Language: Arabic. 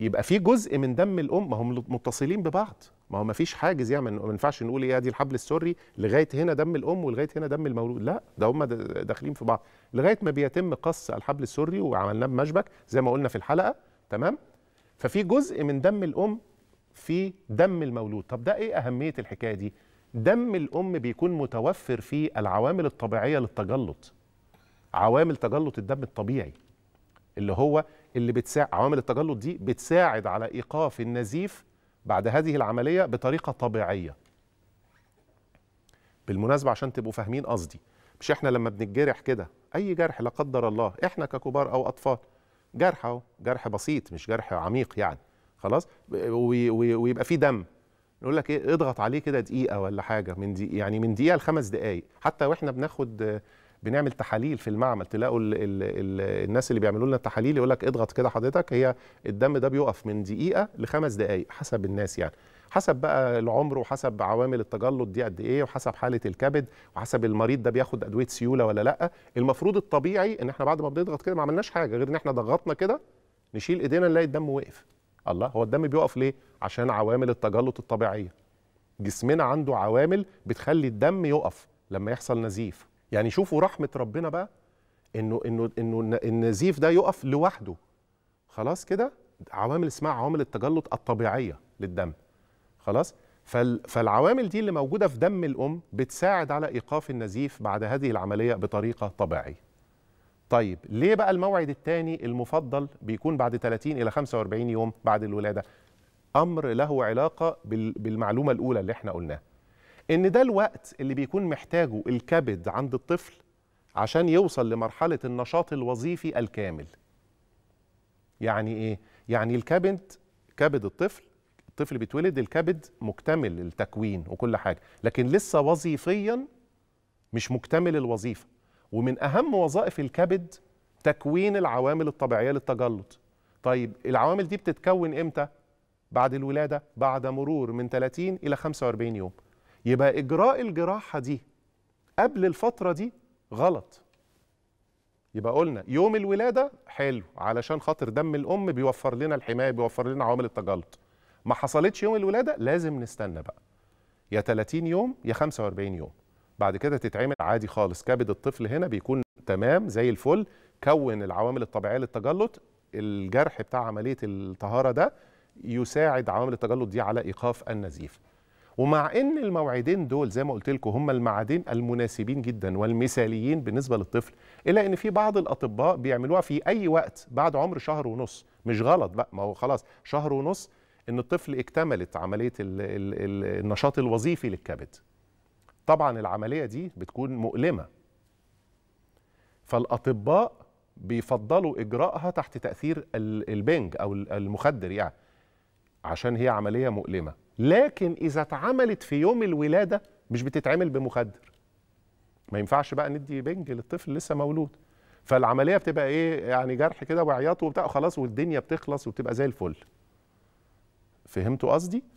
يبقى في جزء من دم الام ما هم متصلين ببعض ما هو ما فيش حاجز يعني ما ينفعش نقول ايه دي الحبل السري لغايه هنا دم الام ولغايه هنا دم المولود لا ده هم داخلين في بعض لغايه ما بيتم قص الحبل السري وعملناه بمشبك زي ما قلنا في الحلقه تمام ففي جزء من دم الام في دم المولود طب ده ايه اهميه الحكايه دي دم الام بيكون متوفر فيه العوامل الطبيعيه للتجلط عوامل تجلط الدم الطبيعي اللي هو اللي بتساعد عوامل التجلط دي بتساعد على ايقاف النزيف بعد هذه العمليه بطريقه طبيعيه. بالمناسبه عشان تبقوا فاهمين قصدي مش احنا لما بنتجرح كده اي جرح لا قدر الله احنا ككبار او اطفال جرح اهو جرح بسيط مش جرح عميق يعني خلاص ويبقى فيه دم نقول لك ايه اضغط عليه كده دقيقه ولا حاجه من دي يعني من دقيقه لخمس دقائق حتى واحنا بناخد بنعمل تحاليل في المعمل تلاقوا الـ الـ الـ الناس اللي بيعملوا لنا التحاليل يقول لك اضغط كده حضرتك هي الدم ده بيقف من دقيقه لخمس دقائق حسب الناس يعني حسب بقى العمر وحسب عوامل التجلط دي قد ايه وحسب حاله الكبد وحسب المريض ده بياخد ادويه سيوله ولا لا المفروض الطبيعي ان احنا بعد ما بنضغط كده ما عملناش حاجه غير ان احنا ضغطنا كده نشيل ايدينا نلاقي الدم وقف الله هو الدم بيقف ليه عشان عوامل التجلط الطبيعيه جسمنا عنده عوامل بتخلي الدم يقف لما يحصل نزيف يعني شوفوا رحمه ربنا بقى انه انه انه النزيف ده يقف لوحده خلاص كده عوامل اسمها عوامل التجلط الطبيعيه للدم خلاص فالعوامل دي اللي موجوده في دم الام بتساعد على ايقاف النزيف بعد هذه العمليه بطريقه طبيعيه طيب ليه بقى الموعد الثاني المفضل بيكون بعد 30 الى 45 يوم بعد الولاده امر له علاقه بالمعلومه الاولى اللي احنا قلناها ان ده الوقت اللي بيكون محتاجه الكبد عند الطفل عشان يوصل لمرحله النشاط الوظيفي الكامل يعني ايه يعني الكبد كبد الطفل الطفل بيتولد الكبد مكتمل التكوين وكل حاجه لكن لسه وظيفيا مش مكتمل الوظيفه ومن اهم وظائف الكبد تكوين العوامل الطبيعيه للتجلط طيب العوامل دي بتتكون امتى بعد الولاده بعد مرور من 30 الى 45 يوم يبقى إجراء الجراحة دي قبل الفترة دي غلط يبقى قلنا يوم الولادة حلو علشان خاطر دم الأم بيوفر لنا الحماية بيوفر لنا عوامل التجلط ما حصلتش يوم الولادة لازم نستنى بقى يا 30 يوم يا 45 يوم بعد كده تتعمل عادي خالص كبد الطفل هنا بيكون تمام زي الفل كون العوامل الطبيعية للتجلط الجرح بتاع عملية الطهارة ده يساعد عوامل التجلط دي على إيقاف النزيف ومع ان الموعدين دول زي ما قلت لكم هم المعادين المناسبين جدا والمثاليين بالنسبه للطفل الا ان في بعض الاطباء بيعملوها في اي وقت بعد عمر شهر ونص مش غلط بقى ما هو خلاص شهر ونص ان الطفل اكتملت عمليه الـ الـ الـ النشاط الوظيفي للكبد طبعا العمليه دي بتكون مؤلمه فالاطباء بيفضلوا اجراءها تحت تاثير البنج او المخدر يعني عشان هي عملية مؤلمة لكن إذا اتعملت في يوم الولادة مش بتتعمل بمخدر ما ينفعش بقى ندي بنج للطفل لسه مولود فالعملية بتبقى إيه يعني جرح كده وعياط وبتاع خلاص والدنيا بتخلص وبتبقى زي الفل فهمتوا قصدي؟